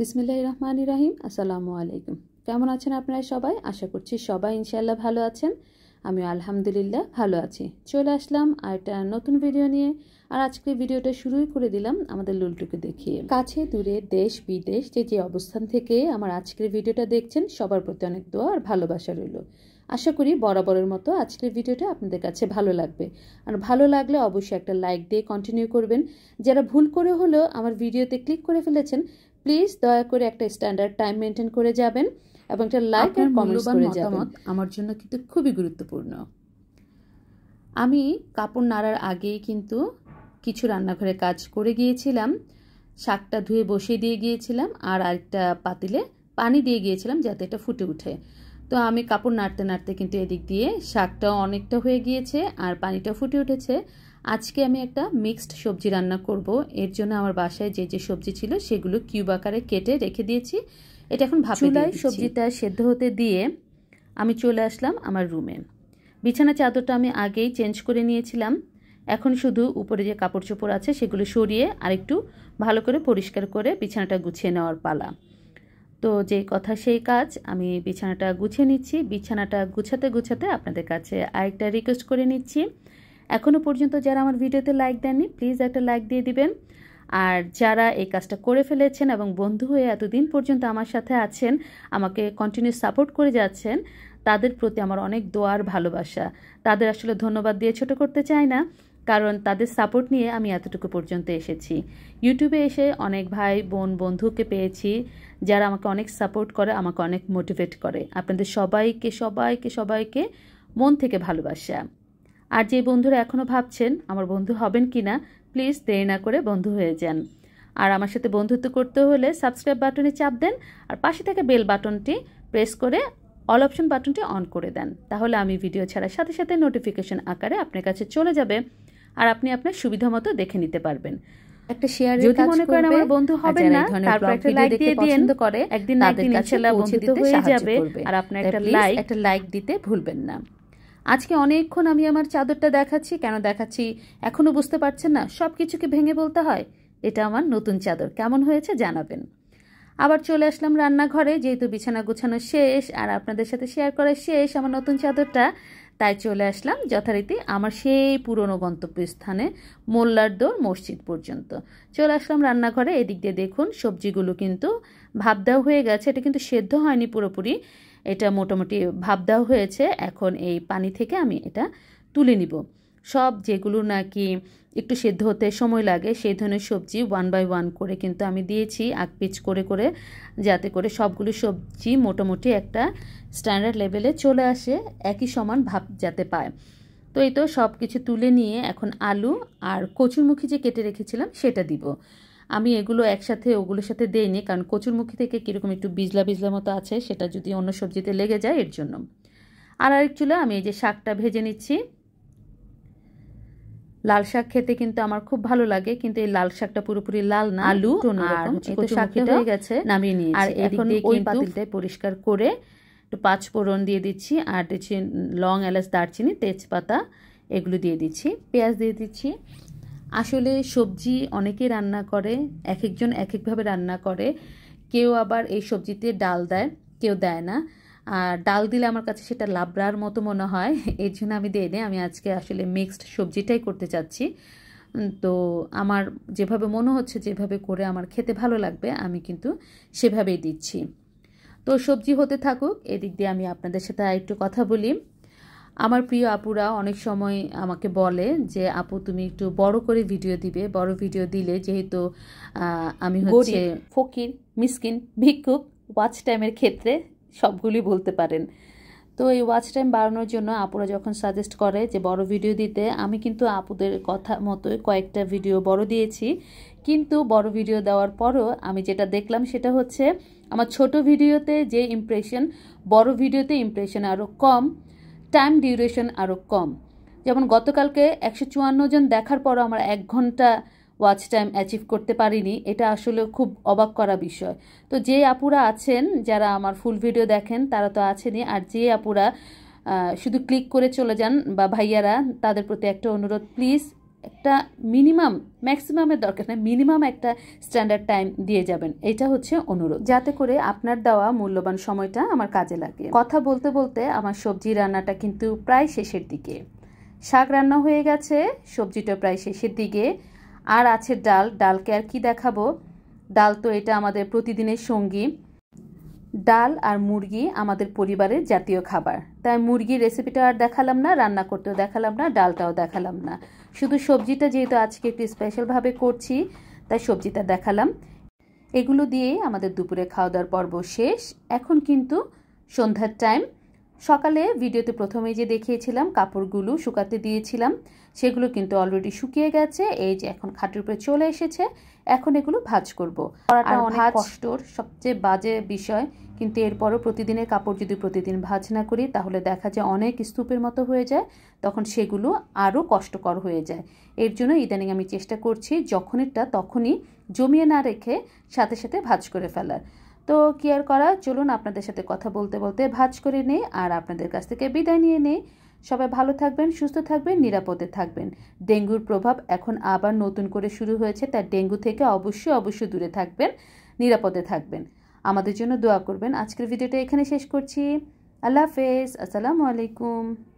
বিসমিল্লাহ রহমান রহিম আসসালামু আলাইকুম কেমন আছেন আপনারা সবাই আশা করছি সবাই ইনশাল্লাহ ভালো আছেন আমি আলহামদুলিল্লাহ ভালো আছি চলে আসলাম আর একটা নতুন ভিডিও নিয়ে আর আজকে ভিডিওটা শুরুই করে দিলাম আমাদের লুলটুকে দেখিয়ে কাছে দূরে দেশ বিদেশ যে যে অবস্থান থেকে আমার আজকের ভিডিওটা দেখছেন সবার প্রতি অনেক দোয়া আর ভালোবাসা রইল আশা করি বরাবরের মতো আজকের ভিডিওটা আপনাদের কাছে ভালো লাগবে আর ভালো লাগলে অবশ্যই একটা লাইক দিয়ে কন্টিনিউ করবেন যারা ভুল করে হলেও আমার ভিডিওতে ক্লিক করে ফেলেছেন প্লিজ দয়া করে একটা স্ট্যান্ডার্ড টাইম মেনটেন করে যাবেন এবং একটা লাইক আর কমেন্টস করে যাবেন আমার জন্য কিন্তু খুবই গুরুত্বপূর্ণ আমি কাপড় নাড়ার আগেই কিন্তু কিছু রান্নাঘরে কাজ করে গিয়েছিলাম শাকটা ধুয়ে বসিয়ে দিয়ে গিয়েছিলাম আর আরেকটা পাতিলে পানি দিয়ে গিয়েছিলাম যাতে এটা ফুটে উঠে তো আমি কাপড় নাড়তে নাড়তে কিন্তু এদিক দিয়ে শাকটা অনেকটা হয়ে গিয়েছে আর পানিটা ফুটে উঠেছে আজকে আমি একটা মিক্সড সবজি রান্না করব এর জন্য আমার বাসায় যে যে সবজি ছিল সেগুলো কিউব আকারে কেটে রেখে দিয়েছি এটা এখন চুলায় সবজিটা সেদ্ধ হতে দিয়ে আমি চলে আসলাম আমার রুমে বিছানা চাদরটা আমি আগেই চেঞ্জ করে নিয়েছিলাম এখন শুধু উপরে যে কাপড় চোপড় আছে সেগুলো সরিয়ে আরেকটু ভালো করে পরিষ্কার করে বিছানাটা গুছিয়ে নেওয়ার পালা তো যে কথা সেই কাজ আমি বিছানাটা গুছিয়ে নিচ্ছি বিছানাটা গুছাতে গুছাতে আপনাদের কাছে আরেকটা রিকোয়েস্ট করে নিচ্ছি এখনও পর্যন্ত যারা আমার ভিডিওতে লাইক দেননি প্লিজ একটা লাইক দিয়ে দিবেন আর যারা এই কাজটা করে ফেলেছেন এবং বন্ধু হয়ে এতদিন পর্যন্ত আমার সাথে আছেন আমাকে কন্টিনিউ সাপোর্ট করে যাচ্ছেন তাদের প্রতি আমার অনেক দোয়ার ভালোবাসা তাদের আসলে ধন্যবাদ দিয়ে ছোট করতে চাই না কারণ তাদের সাপোর্ট নিয়ে আমি এতটুকু পর্যন্ত এসেছি ইউটিউবে এসে অনেক ভাই বোন বন্ধুকে পেয়েছি যারা আমাকে অনেক সাপোর্ট করে আমাকে অনেক মোটিভেট করে আপনাদের সবাইকে সবাইকে সবাইকে মন থেকে ভালোবাসা আর যে বন্ধুরা এখনও ভাবছেন আমার বন্ধু হবেন কি না প্লিজ দেরি না করে বন্ধু হয়ে যান আর আমার সাথে বন্ধুত্ব করতে হলে সাবস্ক্রাইব বাটনে চাপ দেন আর পাশে থেকে বেল বাটনটি প্রেস করে অল অপশন বাটনটি অন করে দেন তাহলে আমি ভিডিও ছাড়ার সাথে সাথে নোটিফিকেশন আকারে আপনার কাছে চলে যাবে আর আপনি আপনার সুবিধা মতো দেখে নিতে পারবেন একটা শেয়ার যদি মনে করেন আমার বন্ধু হবে না করে একদিন একদিন যাবে আর আপনার একটা লাইক একটা লাইক দিতে ভুলবেন না আজকে অনেকক্ষণ আমি আমার চাদরটা দেখাচ্ছি কেন দেখাচ্ছি এখনও বুঝতে পারছেন না সব কিছুকে ভেঙে বলতে হয় এটা আমার নতুন চাদর কেমন হয়েছে জানাবেন আবার চলে আসলাম রান্নাঘরে যেহেতু বিছানা গুছানো শেষ আর আপনাদের সাথে শেয়ার করা শেষ আমার নতুন চাদরটা তাই চলে আসলাম যথারীতি আমার সেই পুরনো গন্তব্যস্থানে মোল্লারদোর মসজিদ পর্যন্ত চলে আসলাম রান্নাঘরে এদিক দিয়ে দেখুন সবজিগুলো কিন্তু ভাবদাও হয়ে গেছে এটা কিন্তু সেদ্ধ হয়নি পুরোপুরি এটা মোটামুটি ভাবদাও হয়েছে এখন এই পানি থেকে আমি এটা তুলে নিব সব যেগুলো নাকি একটু সেদ্ধ হতে সময় লাগে সেই ধরনের সবজি ওয়ান বাই ওয়ান করে কিন্তু আমি দিয়েছি আকপিচ করে করে যাতে করে সবগুলো সবজি মোটামুটি একটা স্ট্যান্ডার্ড লেভেলে চলে আসে একই সমান ভাব যাতে পায় তো এই তো সব কিছু তুলে নিয়ে এখন আলু আর কচুরমুখী যে কেটে রেখেছিলাম সেটা দিব আমি এগুলো একসাথে ওগুলোর সাথে দেইনি কারণ কচুরমুখী থেকে কীরকম একটু বিজলা বিজলা মতো আছে সেটা যদি অন্য সবজিতে লেগে যায় এর জন্য আর আরেক চুলা আমি এই যে শাকটা ভেজে নিচ্ছি লাল শাক খেতে কিন্তু আমার খুব ভালো লাগে কিন্তু এই লাল শাকটা পুরোপুরি লাল না আলু আর হয়ে গেছে নামিয়ে আর এখন ওই পাতিলটাই পরিষ্কার করে একটু পাঁচ ফোড়ন দিয়ে দিচ্ছি আর দিচ্ছি লং এলাচ দারচিনি তেজপাতা এগুলো দিয়ে দিচ্ছি পেঁয়াজ দিয়ে দিচ্ছি আসলে সবজি অনেকেই রান্না করে এক একজন এক একভাবে রান্না করে কেউ আবার এই সবজিতে ডাল দেয় কেউ দেয় না আর ডাল দিলে আমার কাছে সেটা লাবড়ার মতো মনে হয় এর জন্য আমি দিয়ে এনে আমি আজকে আসলে মিক্সড সবজিটাই করতে চাচ্ছি তো আমার যেভাবে মনে হচ্ছে যেভাবে করে আমার খেতে ভালো লাগবে আমি কিন্তু সেভাবেই দিচ্ছি তো সবজি হতে থাকুক এদিক দিয়ে আমি আপনাদের সাথে একটু কথা বলি আমার প্রিয় আপুরা অনেক সময় আমাকে বলে যে আপু তুমি একটু বড় করে ভিডিও দিবে বড় ভিডিও দিলে যেহেতু আমি হচ্ছে ফকির মিসকিন ভিক্ষুক ওয়াচ টাইমের ক্ষেত্রে সবগুলি বলতে পারেন তো এই ওয়াচ টাইম বাড়ানোর জন্য আপুরা যখন সাজেস্ট করে যে বড় ভিডিও দিতে আমি কিন্তু আপুদের কথা মতোই কয়েকটা ভিডিও বড় দিয়েছি কিন্তু বড় ভিডিও দেওয়ার পরও আমি যেটা দেখলাম সেটা হচ্ছে আমার ছোট ভিডিওতে যে ইমপ্রেশন বড় ভিডিওতে ইমপ্রেশন আরও কম টাইম ডিউরেশন আরও কম যেমন গতকালকে একশো জন দেখার পরও আমার এক ঘন্টা ওয়াচ টাইম অ্যাচিভ করতে পারিনি এটা আসলে খুব অবাক করা বিষয় তো যে আপুরা আছেন যারা আমার ফুল ভিডিও দেখেন তারা তো আছেনই আর যে আপুরা শুধু ক্লিক করে চলে যান বা ভাইয়ারা তাদের প্রতি একটা অনুরোধ প্লিজ একটা মিনিমাম ম্যাক্সিমামের দরকার না মিনিমাম একটা স্ট্যান্ডার্ড টাইম দিয়ে যাবেন এটা হচ্ছে অনুরোধ যাতে করে আপনার দেওয়া মূল্যবান সময়টা আমার কাজে লাগে কথা বলতে বলতে আমার সবজি রান্নাটা কিন্তু প্রায় শেষের দিকে শাক রান্না হয়ে গেছে সবজিটা প্রায় শেষের দিকে আর আছে ডাল ডালকে আর কি দেখাবো ডাল তো এটা আমাদের প্রতিদিনের সঙ্গী ডাল আর মুরগি আমাদের পরিবারের জাতীয় খাবার তাই মুরগির রেসিপিটা আর দেখালাম না রান্না করতেও দেখালাম না ডালটাও দেখালাম না শুধু সবজিটা যেহেতু আজকে একটু স্পেশালভাবে করছি তাই সবজিটা দেখালাম এগুলো দিয়ে আমাদের দুপুরে খাওয়া দাওয়ার পর্ব শেষ এখন কিন্তু সন্ধ্যার টাইম সকালে ভিডিওতে প্রথমে যে দেখিয়েছিলাম কাপড়গুলো শুকাতে দিয়েছিলাম সেগুলো কিন্তু অলরেডি শুকিয়ে গেছে এই যে এখন খাটের উপরে চলে এসেছে এখন এগুলো ভাজ করব ভাজ কষ্টর সবচেয়ে বাজে বিষয় কিন্তু এরপরও প্রতিদিনের কাপড় যদি প্রতিদিন ভাজ না করি তাহলে দেখা যায় অনেক স্তূপের মতো হয়ে যায় তখন সেগুলো আরও কষ্টকর হয়ে যায় এর জন্য ইদানিং আমি চেষ্টা করছি যখনেরটা তখনই জমিয়ে না রেখে সাথে সাথে ভাজ করে ফেলার তো কি আর করা চলুন আপনাদের সাথে কথা বলতে বলতে ভাজ করে নেই আর আপনাদের কাছ থেকে বিদায় নিয়ে নেই সবাই ভালো থাকবেন সুস্থ থাকবেন নিরাপদে থাকবেন ডেঙ্গুর প্রভাব এখন আবার নতুন করে শুরু হয়েছে তার ডেঙ্গু থেকে অবশ্যই অবশ্যই দূরে থাকবেন নিরাপদে থাকবেন আমাদের জন্য দোয়া করবেন আজকের ভিডিওটা এখানে শেষ করছি আল্লাহ হাফেজ আসসালামু আলাইকুম